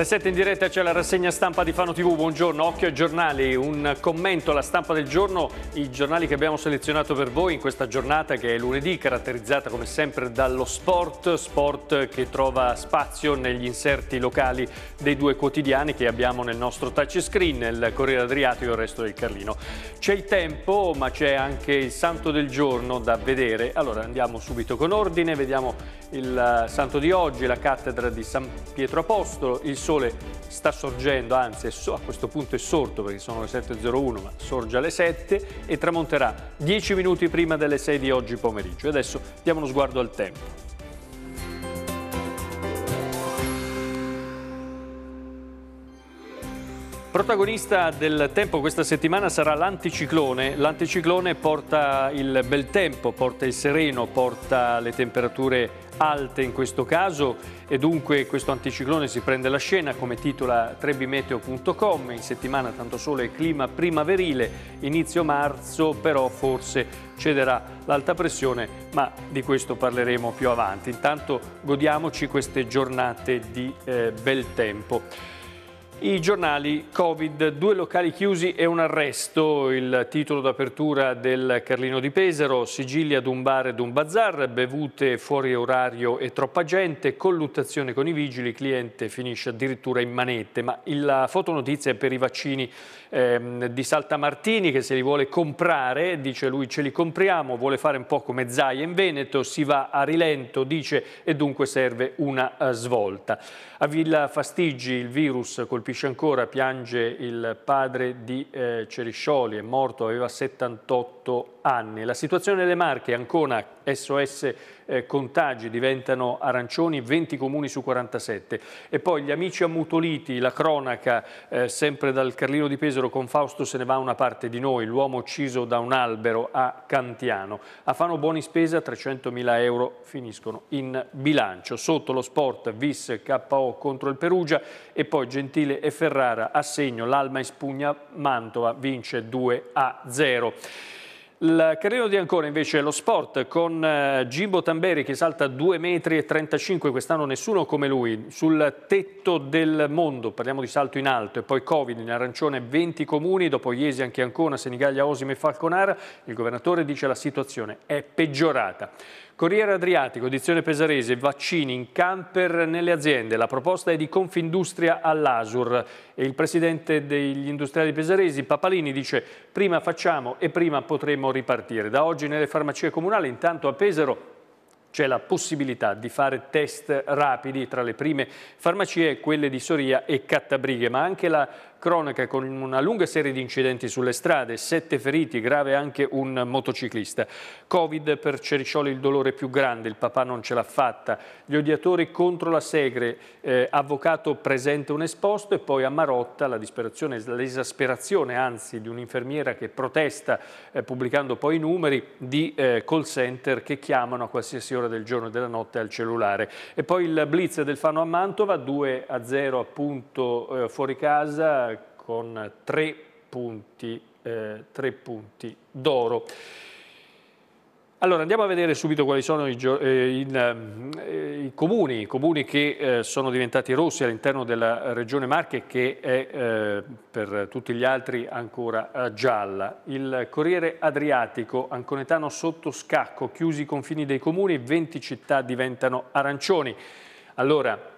Alle 7 in diretta c'è la rassegna stampa di Fano TV, buongiorno, occhio ai giornali, un commento alla stampa del giorno, i giornali che abbiamo selezionato per voi in questa giornata che è lunedì, caratterizzata come sempre dallo sport, sport che trova spazio negli inserti locali dei due quotidiani che abbiamo nel nostro touchscreen, il Corriere Adriatico e il resto del Carlino. C'è il tempo ma c'è anche il santo del giorno da vedere, allora andiamo subito con ordine, vediamo il santo di oggi, la cattedra di San Pietro Apostolo, il sole sta sorgendo, anzi a questo punto è sorto perché sono le 7.01 ma sorge alle 7 e tramonterà 10 minuti prima delle 6 di oggi pomeriggio. E adesso diamo uno sguardo al tempo. Protagonista del tempo questa settimana sarà l'anticiclone. L'anticiclone porta il bel tempo, porta il sereno, porta le temperature alte in questo caso e dunque questo anticiclone si prende la scena come titola trebimeteo.com in settimana tanto sole e clima primaverile inizio marzo però forse cederà l'alta pressione ma di questo parleremo più avanti intanto godiamoci queste giornate di eh, bel tempo i giornali Covid, due locali chiusi e un arresto, il titolo d'apertura del Carlino di Pesaro, sigilli ad un bar ed un bazar, bevute fuori orario e troppa gente, colluttazione con i vigili, cliente finisce addirittura in manette, ma la fotonotizia è per i vaccini ehm, di Saltamartini che se li vuole comprare, dice lui ce li compriamo, vuole fare un po' come Zaia in Veneto, si va a rilento, dice, e dunque serve una eh, svolta. A Villa Fastigi il virus colpisce colpisce ancora, piange il padre di eh, Ceriscioli, è morto, aveva 78 anni. La situazione delle Marche, Ancona, SOS eh, contagi diventano arancioni, 20 comuni su 47. E poi gli amici ammutoliti, la cronaca, eh, sempre dal Carlino di Pesaro con Fausto se ne va una parte di noi, l'uomo ucciso da un albero a Cantiano. A Fano Buoni Spesa 300.000 euro finiscono in bilancio. Sotto lo sport Vis KO contro il Perugia e poi Gentile e Ferrara a segno, l'Alma e spugna Mantova vince 2 a 0. Il carino di Ancona invece è lo sport con eh, Gimbo Tamberi che salta 2,35 metri, quest'anno nessuno come lui, sul tetto del mondo, parliamo di salto in alto e poi Covid in arancione 20 comuni, dopo Iesi anche Ancona, Senigallia, Osimo e Falconara, il governatore dice la situazione è peggiorata. Corriere Adriatico, edizione pesarese, vaccini in camper nelle aziende. La proposta è di Confindustria all'Asur e il presidente degli industriali pesaresi, Papalini, dice prima facciamo e prima potremo ripartire. Da oggi nelle farmacie comunali, intanto a Pesaro, c'è la possibilità di fare test rapidi tra le prime farmacie, quelle di Soria e Cattabrighe, ma anche la cronaca con una lunga serie di incidenti sulle strade, sette feriti, grave anche un motociclista. Covid per Ceriscioli il dolore più grande, il papà non ce l'ha fatta. Gli odiatori contro la Segre, eh, avvocato presente un esposto e poi a Marotta la disperazione, l'esasperazione anzi di un'infermiera che protesta eh, pubblicando poi i numeri di eh, call center che chiamano a qualsiasi ora del giorno e della notte al cellulare. E poi il blitz del Fano a Mantova, 2 a 0 appunto eh, fuori casa, con tre punti, eh, punti d'oro. Allora andiamo a vedere subito quali sono i, eh, in, eh, i comuni, i comuni che eh, sono diventati rossi all'interno della regione Marche che è eh, per tutti gli altri ancora eh, gialla. Il Corriere Adriatico, Anconetano sotto scacco, chiusi i confini dei comuni, 20 città diventano arancioni. Allora,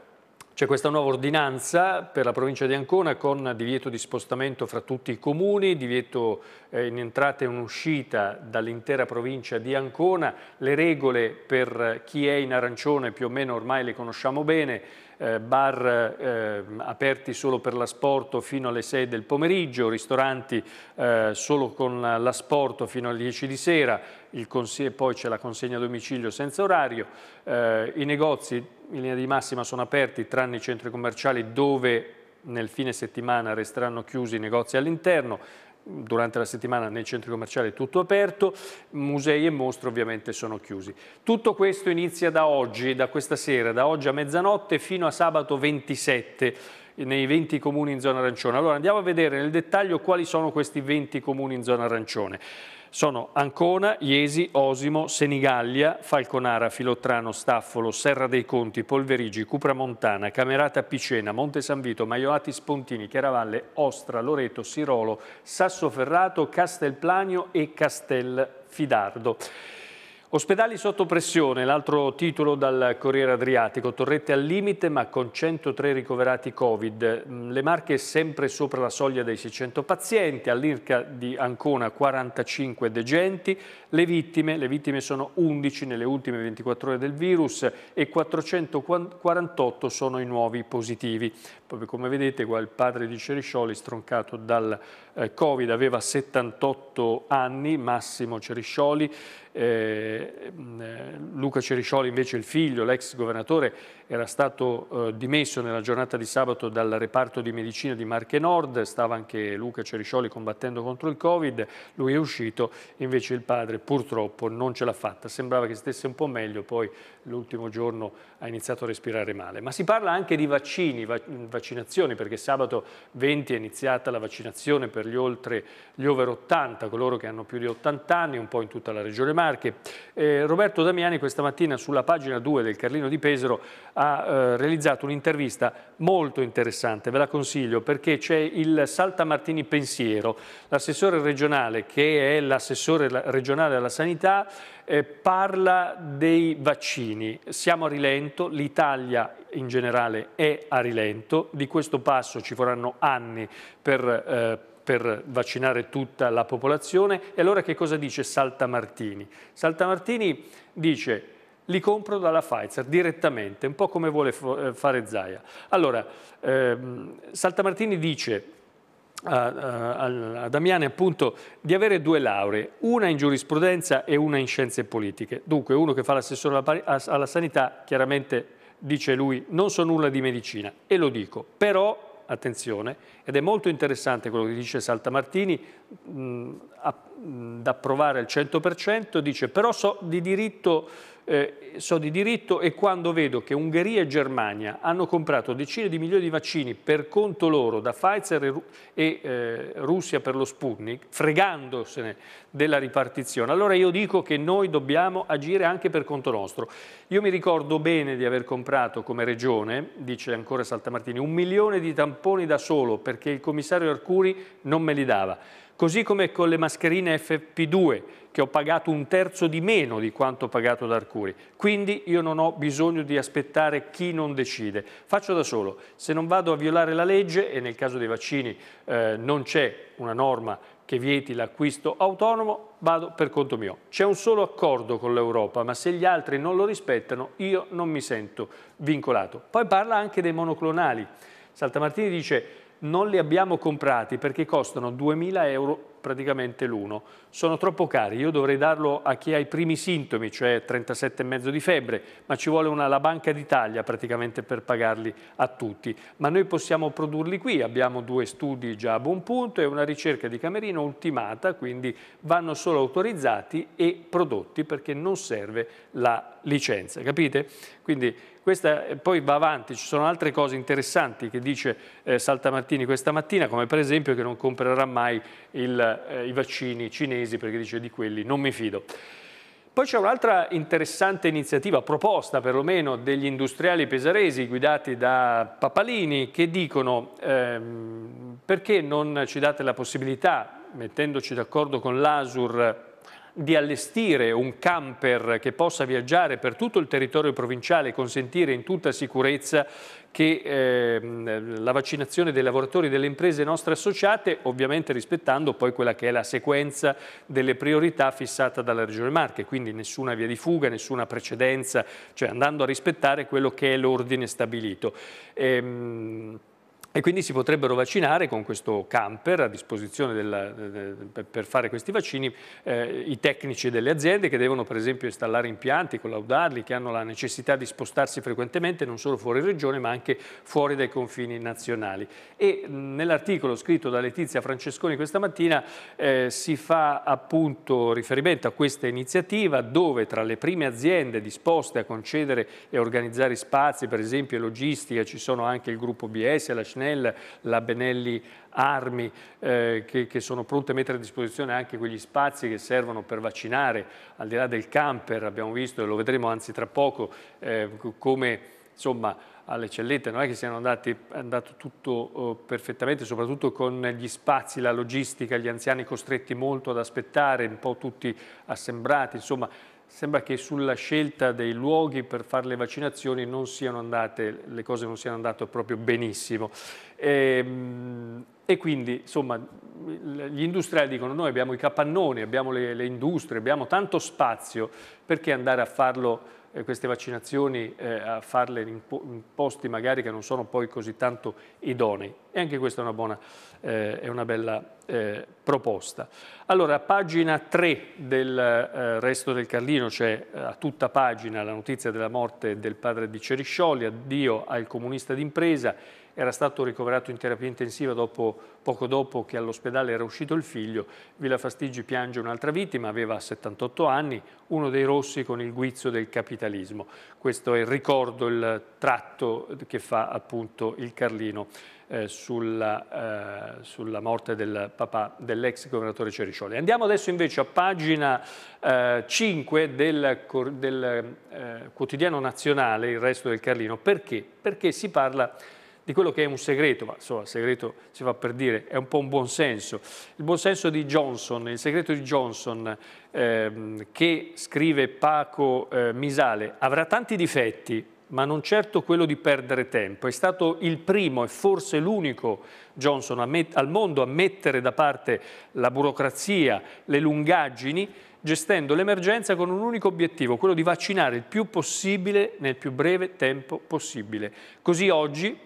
c'è questa nuova ordinanza per la provincia di Ancona con divieto di spostamento fra tutti i comuni, divieto eh, in entrata e in uscita dall'intera provincia di Ancona, le regole per chi è in arancione più o meno ormai le conosciamo bene, eh, bar eh, aperti solo per l'asporto fino alle 6 del pomeriggio, ristoranti solo con l'asporto fino alle 10 di sera, poi c'è la consegna a domicilio senza orario, eh, i negozi in linea di massima sono aperti tranne i centri commerciali dove nel fine settimana resteranno chiusi i negozi all'interno, durante la settimana nei centri commerciali è tutto aperto, musei e mostre ovviamente sono chiusi. Tutto questo inizia da oggi, da questa sera, da oggi a mezzanotte fino a sabato 27 nei 20 comuni in zona arancione. Allora andiamo a vedere nel dettaglio quali sono questi 20 comuni in zona arancione sono Ancona, Iesi, Osimo, Senigallia, Falconara, Filottrano, Staffolo, Serra dei Conti, Polverigi, Cupramontana, Camerata Picena, Monte San Vito, Maioati, Spontini, Chiaravalle, Ostra, Loreto, Sirolo, Sassoferrato, Castelplanio e Castelfidardo. Ospedali sotto pressione, l'altro titolo dal Corriere Adriatico, torrette al limite ma con 103 ricoverati Covid, mm, le marche sempre sopra la soglia dei 600 pazienti, all'Irca di Ancona 45 degenti, le vittime, le vittime sono 11 nelle ultime 24 ore del virus e 448 sono i nuovi positivi come vedete qua il padre di Ceriscioli stroncato dal eh, Covid, aveva 78 anni, Massimo Ceriscioli, eh, eh, Luca Ceriscioli invece il figlio, l'ex governatore, era stato eh, dimesso nella giornata di sabato dal reparto di medicina di Marche Nord, stava anche Luca Ceriscioli combattendo contro il Covid, lui è uscito, invece il padre purtroppo non ce l'ha fatta, sembrava che stesse un po' meglio, poi l'ultimo giorno ha iniziato a respirare male. Ma si parla anche di vaccini, vac vaccinazioni, perché sabato 20 è iniziata la vaccinazione per gli oltre gli over 80, coloro che hanno più di 80 anni, un po' in tutta la regione Marche. Eh, Roberto Damiani questa mattina sulla pagina 2 del Carlino di Pesaro ha ha eh, realizzato un'intervista molto interessante, ve la consiglio, perché c'è il Saltamartini Pensiero, l'assessore regionale che è l'assessore regionale alla sanità, eh, parla dei vaccini. Siamo a rilento, l'Italia in generale è a rilento, di questo passo ci vorranno anni per eh, per vaccinare tutta la popolazione. E allora che cosa dice Saltamartini? Saltamartini dice li compro dalla Pfizer direttamente, un po' come vuole eh, fare Zaia. Allora, ehm, Saltamartini dice a, a, a Damiani appunto di avere due lauree, una in giurisprudenza e una in scienze politiche. Dunque uno che fa l'assessore alla, alla sanità, chiaramente dice lui, non so nulla di medicina e lo dico, però attenzione, ed è molto interessante quello che dice Saltamartini, mh, a, mh, da provare al 100%, dice però so di diritto eh, so di diritto e quando vedo che Ungheria e Germania hanno comprato decine di milioni di vaccini per conto loro da Pfizer e, eh, Russia per lo Sputnik, fregandosene della ripartizione, allora io dico che noi dobbiamo agire anche per conto nostro. Io mi ricordo bene di aver comprato come regione, dice ancora Saltamartini, un milione di tamponi da solo perché il commissario Arcuri non me li dava. Così come con le mascherine FP2, che ho pagato un terzo di meno di quanto pagato da Arcuri. Quindi io non ho bisogno di aspettare chi non decide. Faccio da solo. Se non vado a violare la legge, e nel caso dei vaccini eh, non c'è una norma che vieti l'acquisto autonomo, vado per conto mio. C'è un solo accordo con l'Europa, ma se gli altri non lo rispettano, io non mi sento vincolato. Poi parla anche dei monoclonali. Saltamartini dice non li abbiamo comprati perché costano 2.000 euro praticamente l'uno. Sono troppo cari, io dovrei darlo a chi ha i primi sintomi, cioè 37,5 di febbre, ma ci vuole una, la Banca d'Italia praticamente per pagarli a tutti. Ma noi possiamo produrli qui, abbiamo due studi già a buon punto e una ricerca di Camerino ultimata, quindi vanno solo autorizzati e prodotti perché non serve la licenza, capite? Quindi questa eh, poi va avanti, ci sono altre cose interessanti che dice eh, Saltamartini questa mattina, come per esempio che non comprerà mai il, eh, i vaccini cinesi perché dice di quelli non mi fido. Poi c'è un'altra interessante iniziativa, proposta perlomeno degli industriali pesaresi guidati da Papalini che dicono ehm, perché non ci date la possibilità, mettendoci d'accordo con l'ASUR, di allestire un camper che possa viaggiare per tutto il territorio provinciale e consentire in tutta sicurezza che ehm, la vaccinazione dei lavoratori delle imprese nostre associate, ovviamente rispettando poi quella che è la sequenza delle priorità fissata dalla Regione Marche, quindi nessuna via di fuga, nessuna precedenza, cioè andando a rispettare quello che è l'ordine stabilito. Ehm, e quindi si potrebbero vaccinare con questo camper a disposizione della, per fare questi vaccini eh, i tecnici delle aziende che devono per esempio installare impianti, collaudarli, che hanno la necessità di spostarsi frequentemente non solo fuori regione ma anche fuori dai confini nazionali. E nell'articolo scritto da Letizia Francesconi questa mattina eh, si fa appunto riferimento a questa iniziativa dove tra le prime aziende disposte a concedere e organizzare spazi, per esempio logistica, ci sono anche il gruppo BS, la Schneider, Snell, la Benelli Armi eh, che, che, sono pronte a mettere a disposizione anche quegli spazi che servono per vaccinare, al di là del camper abbiamo visto e lo vedremo anzi tra poco eh, come insomma alle cellette non è che siano andati, andato tutto eh, perfettamente, soprattutto con gli spazi, la logistica, gli anziani costretti molto ad aspettare, un po' tutti assembrati, insomma Sembra che sulla scelta dei luoghi per fare le vaccinazioni non siano andate, le cose non siano andate proprio benissimo. E, ehm, e quindi, insomma, gli industriali dicono noi abbiamo i capannoni, abbiamo le, le industrie, abbiamo tanto spazio, perché andare a farlo eh, queste vaccinazioni eh, a farle in, posti magari che non sono poi così tanto idonei. E anche questa è una, buona, eh, è una bella proposta. Allora, pagina 3 del Resto del Carlino c'è cioè, a tutta pagina la notizia della morte del padre di Ceriscioli, addio al comunista d'impresa, era stato ricoverato in terapia intensiva dopo, poco dopo che all'ospedale era uscito il figlio. Villa Fastigi piange un'altra vittima, aveva 78 anni, uno dei rossi con il guizzo del capitalismo. Questo è il ricordo, il tratto che fa appunto il Carlino. Eh, sulla, eh, sulla, morte del papà dell'ex governatore Ceriscioli. Andiamo adesso invece a pagina eh, 5 del, del eh, quotidiano nazionale, il resto del Carlino. Perché? Perché si parla di quello che è un segreto, ma insomma il segreto si fa per dire, è un po' un buon senso. Il buon senso di Johnson, il segreto di Johnson ehm, che scrive Paco eh, Misale, avrà tanti difetti, ma non certo quello di perdere tempo. È stato il primo e forse l'unico Johnson al mondo a mettere da parte la burocrazia, le lungaggini, gestendo l'emergenza con un unico obiettivo, quello di vaccinare il più possibile nel più breve tempo possibile. Così oggi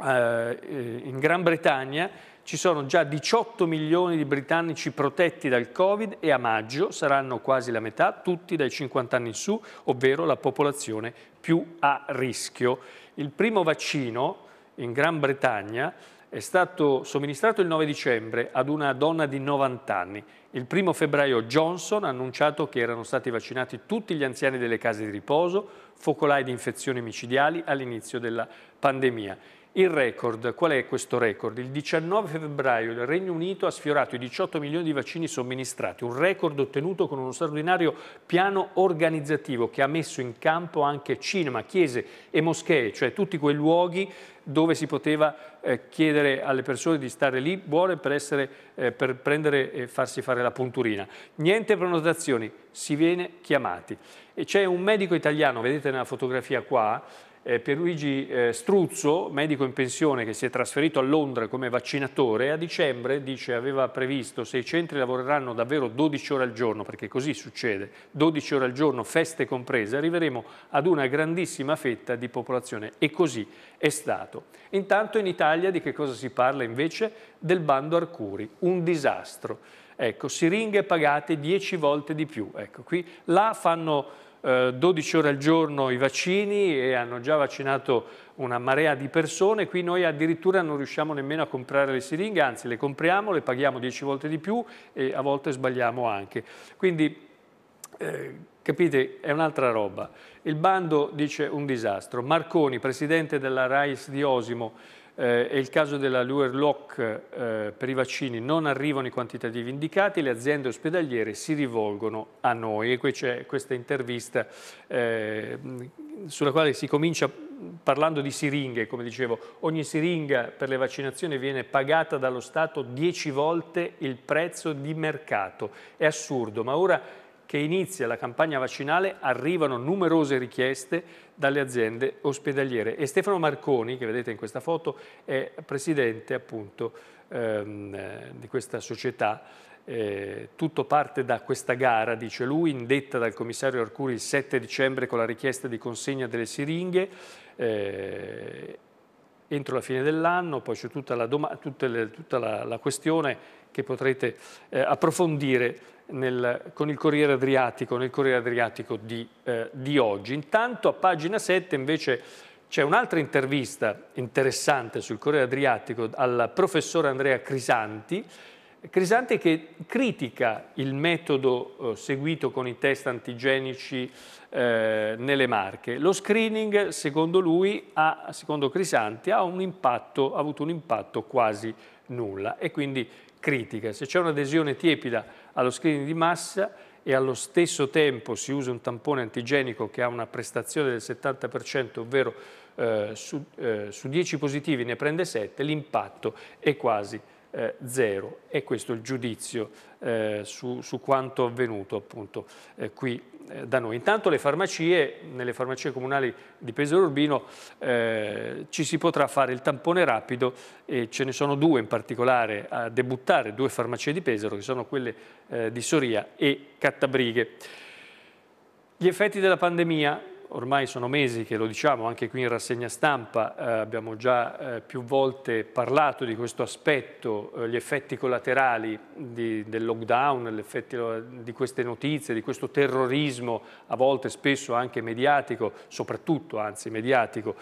eh, eh, in Gran Bretagna ci sono già 18 milioni di britannici protetti dal Covid e a maggio saranno quasi la metà, tutti dai 50 anni in su, ovvero la popolazione più a rischio. Il primo vaccino in Gran Bretagna è stato somministrato il 9 dicembre ad una donna di 90 anni. Il primo febbraio Johnson ha annunciato che erano stati vaccinati tutti gli anziani delle case di riposo, focolai di infezioni micidiali all'inizio della pandemia. Il record, qual è questo record? Il 19 febbraio il Regno Unito ha sfiorato i 18 milioni di vaccini somministrati, un record ottenuto con uno straordinario piano organizzativo che ha messo in campo anche cinema, chiese e moschee, cioè tutti quei luoghi dove si poteva eh, chiedere alle persone di stare lì buone per, essere, eh, per prendere e farsi fare la punturina. Niente prenotazioni, si viene chiamati. E c'è un medico italiano, vedete nella fotografia qua, eh, Pierluigi eh, Struzzo, medico in pensione che si è trasferito a Londra come vaccinatore, a dicembre dice, aveva previsto se i centri lavoreranno davvero 12 ore al giorno, perché così succede, 12 ore al giorno, feste comprese, arriveremo ad una grandissima fetta di popolazione e così è stato. Intanto in Italia di che cosa si parla invece? Del bando Arcuri, un disastro. Ecco, siringhe pagate 10 volte di più. Ecco, qui là fanno eh, 12 ore al giorno i vaccini e hanno già vaccinato una marea di persone, qui noi addirittura non riusciamo nemmeno a comprare le siringhe, anzi le compriamo, le paghiamo 10 volte di più e a volte sbagliamo anche. Quindi eh, capite, è un'altra roba. Il bando dice un disastro. Marconi, presidente della RAIS di Osimo, eh, è il caso della Luer Lock eh, per i vaccini, non arrivano i quantitativi indicati, le aziende ospedaliere si rivolgono a noi. E qui c'è questa intervista eh, sulla quale si comincia parlando di siringhe, come dicevo, ogni siringa per le vaccinazioni viene pagata dallo Stato 10 volte il prezzo di mercato. È assurdo, ma ora che inizia la campagna vaccinale arrivano numerose richieste dalle aziende ospedaliere. E Stefano Marconi, che vedete in questa foto, è presidente appunto ehm, di questa società. Eh, tutto parte da questa gara, dice lui, indetta dal commissario Arcuri il 7 dicembre con la richiesta di consegna delle siringhe. Eh, entro la fine dell'anno, poi c'è tutta, la, tutta la, la, questione che potrete eh, approfondire nel, con il Corriere Adriatico, nel Corriere Adriatico di, eh, di oggi. Intanto a pagina 7 invece c'è un'altra intervista interessante sul Corriere Adriatico al professor Andrea Crisanti, Crisanti che critica il metodo eh, seguito con i test antigenici eh, nelle marche. Lo screening, secondo lui, ha, secondo Crisanti, ha, impatto, ha avuto un impatto quasi nulla e quindi critica. Se c'è un'adesione tiepida allo screening di massa e allo stesso tempo si usa un tampone antigenico che ha una prestazione del 70%, ovvero eh, su, eh, su 10 positivi ne prende 7, l'impatto è quasi eh, zero e questo è il giudizio eh, su, su, quanto avvenuto appunto eh, qui eh, da noi. Intanto le farmacie, nelle farmacie comunali di Pesaro Urbino eh, ci si potrà fare il tampone rapido e ce ne sono due in particolare a debuttare, due farmacie di Pesaro che sono quelle eh, di Soria e Cattabrighe. Gli effetti della pandemia ormai sono mesi che lo diciamo, anche qui in rassegna stampa eh, abbiamo già eh, più volte parlato di questo aspetto, eh, gli effetti collaterali di, del lockdown, gli effetti eh, di queste notizie, di questo terrorismo a volte spesso anche mediatico, soprattutto anzi mediatico.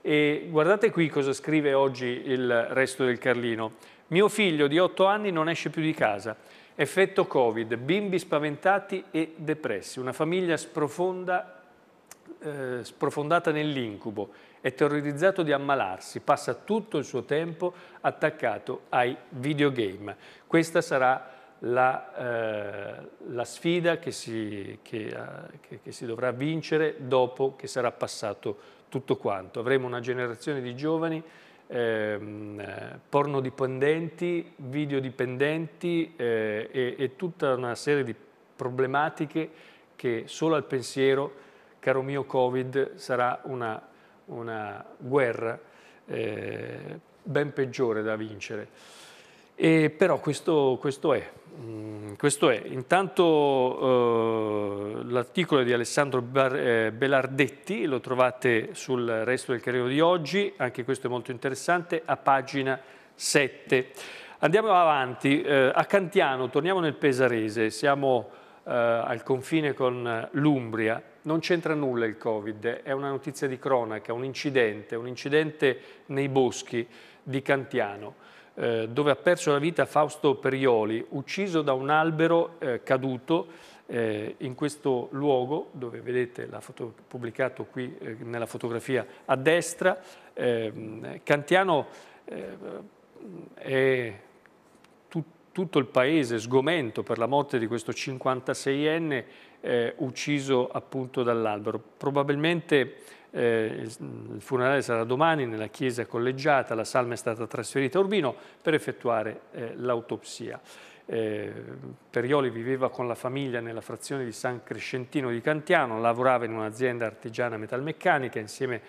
E guardate qui cosa scrive oggi il resto del Carlino. Mio figlio di 8 anni non esce più di casa. Effetto Covid, bimbi spaventati e depressi, una famiglia sprofonda eh, sprofondata nell'incubo, è terrorizzato di ammalarsi, passa tutto il suo tempo attaccato ai videogame. Questa sarà la, eh, la sfida che si, che, eh, che, che si dovrà vincere dopo che sarà passato tutto quanto. Avremo una generazione di giovani ehm, pornodipendenti, videodipendenti eh, e, e tutta una serie di problematiche che solo al pensiero caro mio Covid, sarà una, una guerra eh, ben peggiore da vincere. E però questo, questo, è. Mm, questo è. Intanto eh, l'articolo di Alessandro Bar, eh, Belardetti lo trovate sul resto del carino di oggi, anche questo è molto interessante, a pagina 7. Andiamo avanti, eh, a Cantiano, torniamo nel Pesarese, siamo eh, al confine con l'Umbria, non c'entra nulla il Covid, è una notizia di cronaca, un incidente, un incidente nei boschi di Cantiano, eh, dove ha perso la vita Fausto Perioli, ucciso da un albero eh, caduto eh, in questo luogo, dove vedete, l'ha pubblicato qui eh, nella fotografia a destra, ehm, Cantiano eh, è tutto il paese sgomento per la morte di questo 56enne eh, ucciso appunto dall'albero. Probabilmente eh, il funerale sarà domani nella chiesa collegiata, la salma è stata trasferita a Urbino per effettuare eh, l'autopsia. Eh, Perioli viveva con la famiglia nella frazione di San Crescentino di Cantiano, lavorava in un'azienda artigiana metalmeccanica insieme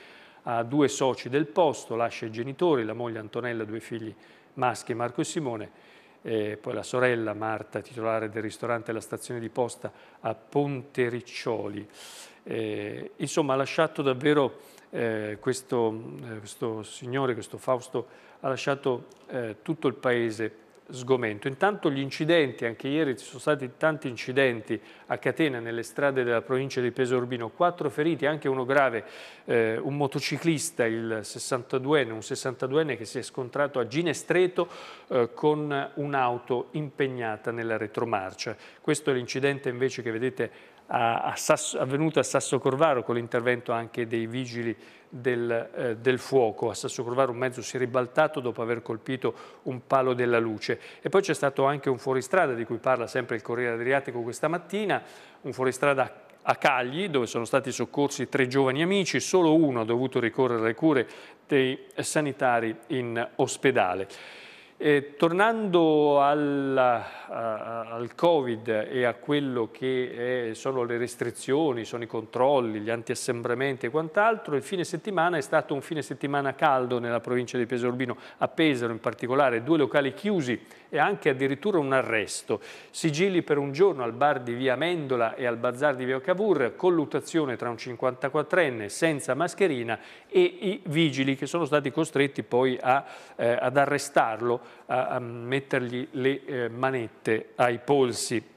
a due soci del posto, lascia i genitori, la moglie Antonella, due figli maschi, Marco e Simone, eh, poi la sorella Marta, titolare del ristorante La Stazione di Posta a Ponte Riccioli. Eh, insomma, ha lasciato davvero eh, questo, eh, questo, signore, questo Fausto, ha lasciato eh, tutto il paese sgomento. Intanto gli incidenti, anche ieri ci sono stati tanti incidenti a catena nelle strade della provincia di Peso Urbino, quattro feriti, anche uno grave, eh, un motociclista, il 62enne, un 62enne che si è scontrato a Ginestreto eh, con un'auto impegnata nella retromarcia. Questo è l'incidente invece che vedete a, a Sasso, avvenuta a Sasso Corvaro con l'intervento anche dei vigili del, eh, del, fuoco. A Sasso Corvaro un mezzo si è ribaltato dopo aver colpito un palo della luce. E poi c'è stato anche un fuoristrada di cui parla sempre il Corriere Adriatico questa mattina, un fuoristrada a Cagli, dove sono stati soccorsi tre giovani amici, solo uno ha dovuto ricorrere alle cure dei sanitari in ospedale. Eh, tornando al, a, al, Covid e a quello che è, sono le restrizioni, sono i controlli, gli antiassembramenti e quant'altro, il fine settimana è stato un fine settimana caldo nella provincia di Pesaro Urbino, a Pesaro in particolare, due locali chiusi e anche addirittura un arresto. Sigilli per un giorno al bar di via Mendola e al bazar di via Cavour, colluttazione tra un 54enne senza mascherina e i vigili che sono stati costretti poi a, eh, ad arrestarlo, a, a mettergli le eh, manette ai polsi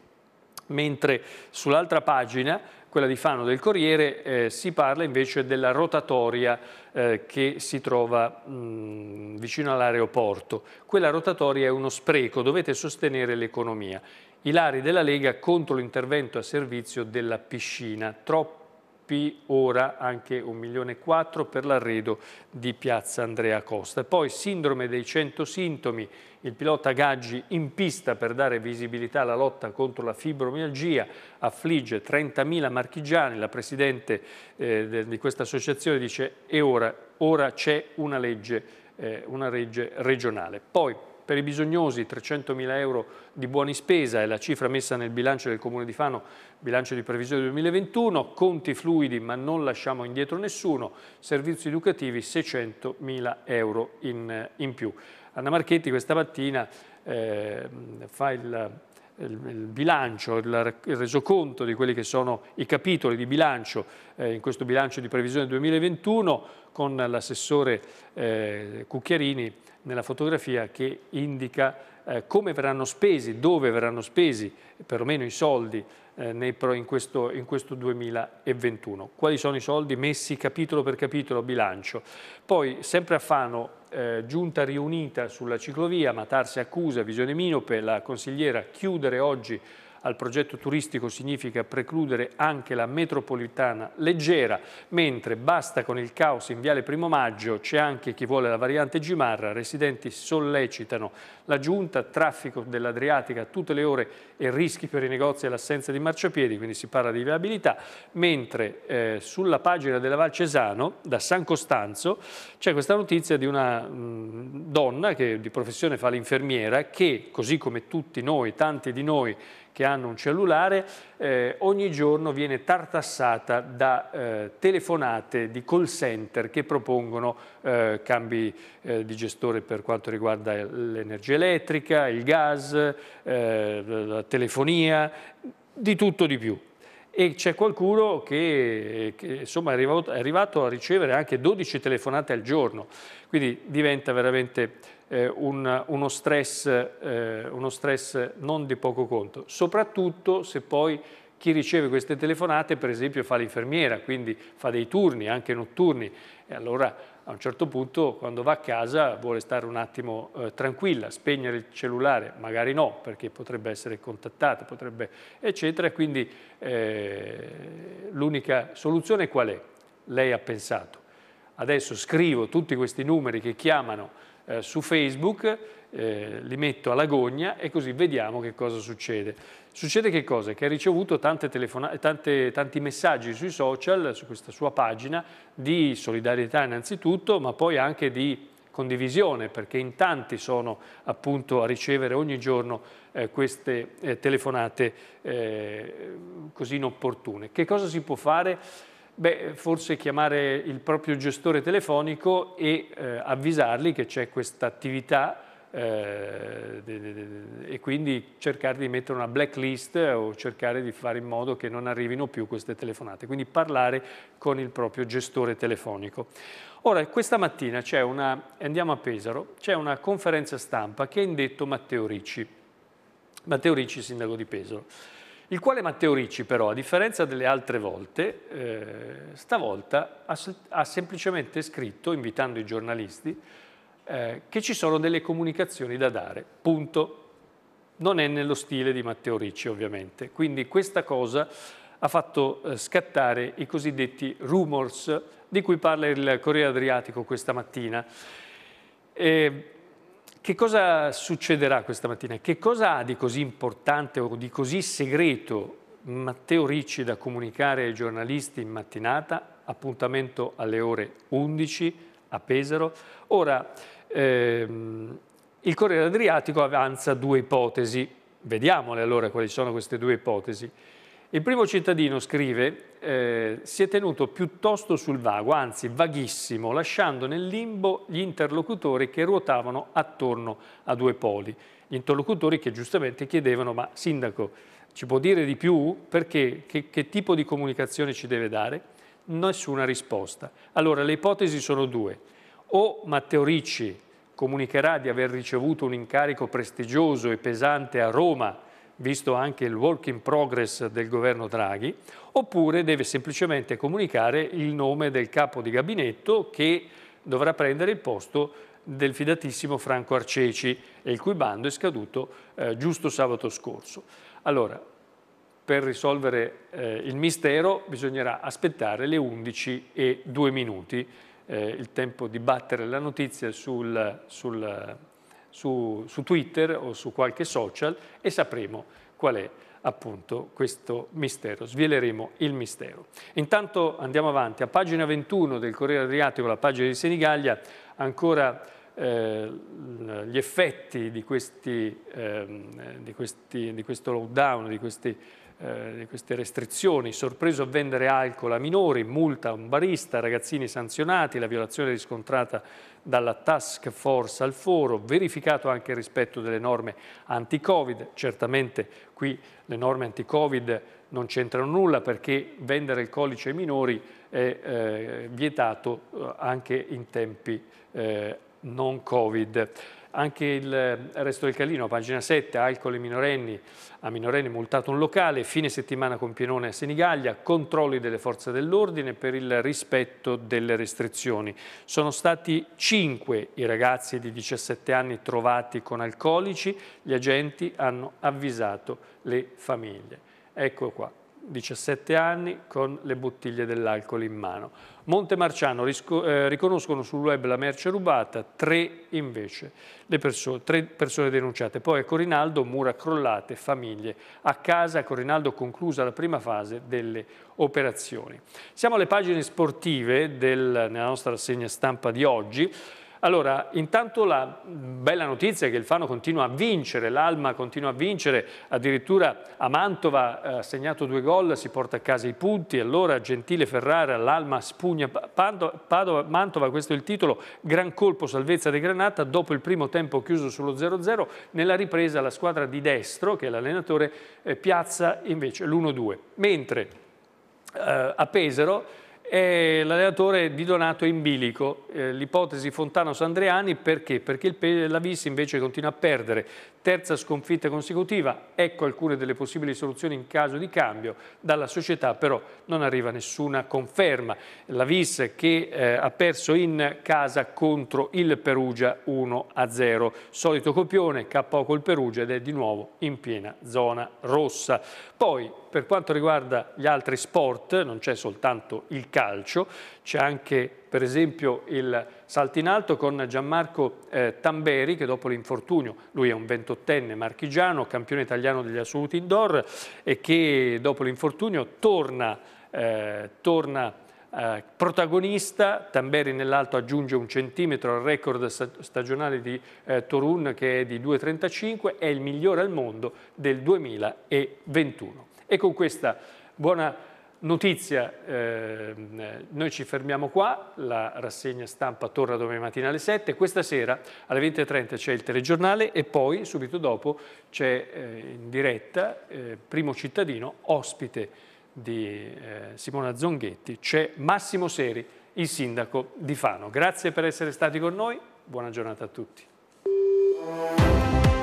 mentre sull'altra pagina quella di Fano del Corriere, eh, si parla invece della rotatoria eh, che si trova mh, vicino all'aeroporto. Quella rotatoria è uno spreco, dovete sostenere l'economia. I lari della Lega contro l'intervento a servizio della piscina, troppo P ora anche 1 milione e 4 per l'arredo di Piazza Andrea Costa. Poi sindrome dei 100 sintomi, il pilota Gaggi in pista per dare visibilità alla lotta contro la fibromialgia, affligge 30.000 marchigiani, la presidente eh, di questa associazione dice e ora, ora c'è una legge, eh, una legge regionale. Poi per i bisognosi 300.000 euro di buoni spesa è la cifra messa nel bilancio del Comune di Fano, bilancio di previsione 2021, conti fluidi ma non lasciamo indietro nessuno, servizi educativi 600.000 euro in, in, più. Anna Marchetti questa mattina eh, fa il il bilancio, il resoconto di quelli che sono i capitoli di bilancio eh, in questo bilancio di previsione 2021 con l'assessore eh, Cucchiarini nella fotografia che indica eh, come verranno spesi, dove verranno spesi perlomeno i soldi eh, nei, in, questo, in questo 2021. Quali sono i soldi messi capitolo per capitolo bilancio. Poi sempre a Fano eh, giunta riunita sulla ciclovia, Matarsi accusa, Visione Minope, la consigliera chiudere oggi al progetto turistico significa precludere anche la metropolitana leggera, mentre basta con il caos in Viale Primo Maggio, c'è anche chi vuole la variante Gimarra, residenti sollecitano la giunta, traffico dell'Adriatica a tutte le ore e rischi per i negozi e l'assenza di marciapiedi, quindi si parla di viabilità, mentre eh, sulla pagina della Val Cesano, da San Costanzo, c'è questa notizia di una mh, donna che di professione fa l'infermiera che, così come tutti noi, tanti di noi che hanno un cellulare, eh, ogni giorno viene tartassata da eh, telefonate di call center che propongono eh, cambi eh, di gestore per quanto riguarda l'energia elettrica, il gas, eh, la telefonia, di tutto di più e c'è qualcuno che, che insomma, è, arrivato, è, arrivato, a ricevere anche 12 telefonate al giorno, quindi diventa veramente eh, un, uno, stress, eh, uno stress non di poco conto, soprattutto se poi chi riceve queste telefonate per esempio fa l'infermiera, quindi fa dei turni, anche notturni, e allora a un certo punto quando va a casa vuole stare un attimo eh, tranquilla, spegnere il cellulare, magari no, perché potrebbe essere contattata, potrebbe eccetera, quindi eh, l'unica soluzione qual è? Lei ha pensato, adesso scrivo tutti questi numeri che chiamano eh, su Facebook, eh, li metto alla gogna e così vediamo che cosa succede. Succede che cosa? Che ha ricevuto tante tante, tanti messaggi sui social, su questa sua pagina, di solidarietà innanzitutto, ma poi anche di condivisione, perché in tanti sono appunto a ricevere ogni giorno eh, queste eh, telefonate eh, così inopportune. Che cosa si può fare? Beh, forse chiamare il proprio gestore telefonico e eh, avvisarli che c'è questa attività eh, e quindi cercare di mettere una blacklist o cercare di fare in modo che non arrivino più queste telefonate, quindi parlare con il proprio gestore telefonico. Ora, questa mattina c'è una, andiamo a Pesaro, c'è una conferenza stampa che ha indetto Matteo Ricci, Matteo Ricci, sindaco di Pesaro il quale Matteo Ricci però, a differenza delle altre volte, eh, stavolta ha, ha, semplicemente scritto, invitando i giornalisti, eh, che ci sono delle comunicazioni da dare, punto. Non è nello stile di Matteo Ricci ovviamente, quindi questa cosa ha fatto eh, scattare i cosiddetti rumors di cui parla il Corriere Adriatico questa mattina. E, che cosa succederà questa mattina? Che cosa ha di così importante o di così segreto Matteo Ricci da comunicare ai giornalisti in mattinata? Appuntamento alle ore 11 a Pesaro. Ora, ehm, il Corriere Adriatico avanza due ipotesi. Vediamole allora quali sono queste due ipotesi. Il primo cittadino, scrive, eh, si è tenuto piuttosto sul vago, anzi vaghissimo, lasciando nel limbo gli interlocutori che ruotavano attorno a due poli. Gli interlocutori che giustamente chiedevano, ma sindaco, ci può dire di più? Perché? Che, che tipo di comunicazione ci deve dare? Nessuna risposta. Allora, le ipotesi sono due. O Matteo Ricci comunicherà di aver ricevuto un incarico prestigioso e pesante a Roma, visto anche il work in progress del governo Draghi, oppure deve semplicemente comunicare il nome del capo di gabinetto che dovrà prendere il posto del fidatissimo Franco Arceci, il cui bando è scaduto eh, giusto sabato scorso. Allora, per risolvere eh, il mistero bisognerà aspettare le 11 e 2 minuti, eh, il tempo di battere la notizia sul, sul su, su Twitter o su qualche social e sapremo qual è appunto questo mistero, sveleremo il mistero. Intanto andiamo avanti, a pagina 21 del Corriere Adriatico, la pagina di Senigallia, ancora eh, gli effetti di, questi, eh, di, questi, di, questo lockdown, di, questi, eh, di queste restrizioni, sorpreso a vendere alcol a minori, multa a un barista, ragazzini sanzionati, la violazione riscontrata dalla task force al foro, verificato anche il rispetto delle norme anti-Covid. Certamente qui le norme anti-Covid non c'entrano nulla perché vendere il codice ai minori è eh, vietato eh, anche in tempi eh, non Covid. Anche il eh, resto del Calino, pagina 7, alcol e minorenni, a minorenni multato un locale, fine settimana con Pienone a Senigallia, controlli delle forze dell'ordine per il rispetto delle restrizioni. Sono stati 5 i ragazzi di 17 anni trovati con alcolici, gli agenti hanno avvisato le famiglie. Ecco qua, 17 anni con le bottiglie dell'alcol in mano. Montemarciano eh, riconoscono sul web la merce rubata, tre invece, le perso tre persone denunciate. Poi a Corinaldo mura crollate, famiglie. A casa Corinaldo conclusa la prima fase delle operazioni. Siamo alle pagine sportive del, nella nostra rassegna stampa di oggi. Allora, intanto la bella notizia è che il Fano continua a vincere, l'Alma continua a vincere, addirittura a Mantova eh, ha segnato due gol, si porta a casa i punti, allora Gentile Ferrara, l'Alma spugna Padova, Mantova, questo è il titolo, gran colpo salvezza di Granata, dopo il primo tempo chiuso sullo 0-0, nella ripresa la squadra di destro, che è l'allenatore, eh, piazza invece l'1-2. Mentre eh, a Pesaro è l'allenatore di Donato in bilico, eh, l'ipotesi Fontano-Sandriani perché? Perché il, la Vissi invece continua a perdere, Terza sconfitta consecutiva, ecco alcune delle possibili soluzioni in caso di cambio. Dalla società però non arriva nessuna conferma. La Vis che eh, ha perso in casa contro il Perugia 1-0. Solito copione, KO col Perugia ed è di nuovo in piena zona rossa. Poi per quanto riguarda gli altri sport, non c'è soltanto il calcio, c'è anche per esempio il calcio, Salti in alto con Gianmarco eh, Tamberi che dopo l'infortunio, lui è un ventottenne marchigiano, campione italiano degli assoluti indoor e che dopo l'infortunio torna, eh, torna eh, protagonista, Tamberi nell'alto aggiunge un centimetro al record stagionale di eh, Torun che è di 2,35, è il migliore al mondo del 2021. E con questa buona Notizia, eh, noi ci fermiamo qua, la rassegna stampa torna domani mattina alle 7, questa sera alle 20.30 c'è il telegiornale e poi subito dopo c'è eh, in diretta eh, Primo Cittadino, ospite di eh, Simona Zonghetti, c'è Massimo Seri, il sindaco di Fano. Grazie per essere stati con noi, buona giornata a tutti.